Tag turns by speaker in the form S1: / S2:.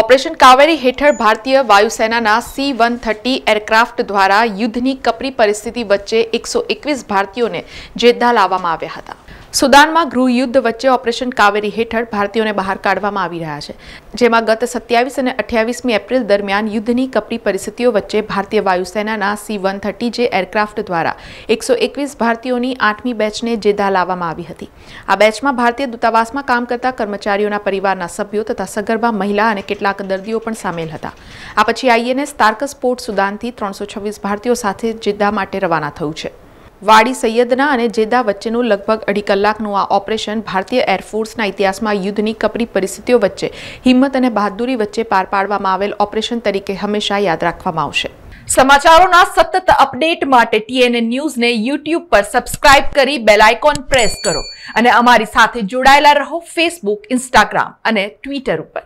S1: operation Kaveri હેઠળ ભારતીય વાયુસેનાના સી વન થર્ટી એરક્રાફ્ટ દ્વારા યુદ્ધની કપરી પરિસ્થિતિ વચ્ચે એકસો એકવીસ ભારતીયોને જેદ્દા લાવવામાં આવ્યા હતા સુદાનમાં ગૃહયુદ્ધ વચ્ચે ઓપરેશન કાવેરી હેઠળ ભારતીયોને બહાર કાઢવામાં આવી રહ્યા છે જેમાં गत 27 અને 28 એપ્રિલ દરમિયાન યુદ્ધની કપરી પરિસ્થિતિઓ વચ્ચે ભારતીય વાયુસેનાના C130J એરક્રાફ્ટ દ્વારા 121 ભારતીયોની આઠમી બેચને જેদ্দা લાવવામાં આવી હતી આ બેચમાં ભારતીય દૂતાવાસમાં કામ કરતા કર્મચારીઓના પરિવારના સભ્યો તથા સગરબા મહિલા અને કેટલાક દર્દીઓ પણ સામેલ હતા આ પછી આઈએનએસ સ્ટાર્કસ પોર્ટ સુદાનથી 326 ભારતીયો સાથે જેদ্দা માટે રવાના થયો છે વાડી સૈયદના અને જેદા વચ્ચેનો લગભગ 2 કલાકનો આ ઓપરેશન ભારતીય એરફોર્સના ઇતિહાસમાં યુદ્ધની કપરી પરિસ્થિતિઓ વચ્ચે હિંમત અને બહાદુરી વચ્ચે પાર પાડવામાં આવેલ ઓપરેશન તરીકે હંમેશા યાદ રાખવામાં આવશે સમાચારોના સતત અપડેટ માટે TNN News ને YouTube પર સબ્સ્ક્રાઇબ કરી બેલ આઇકન પ્રેસ કરો અને અમારી સાથે જોડાયેલા રહો Facebook Instagram અને Twitter ઉપર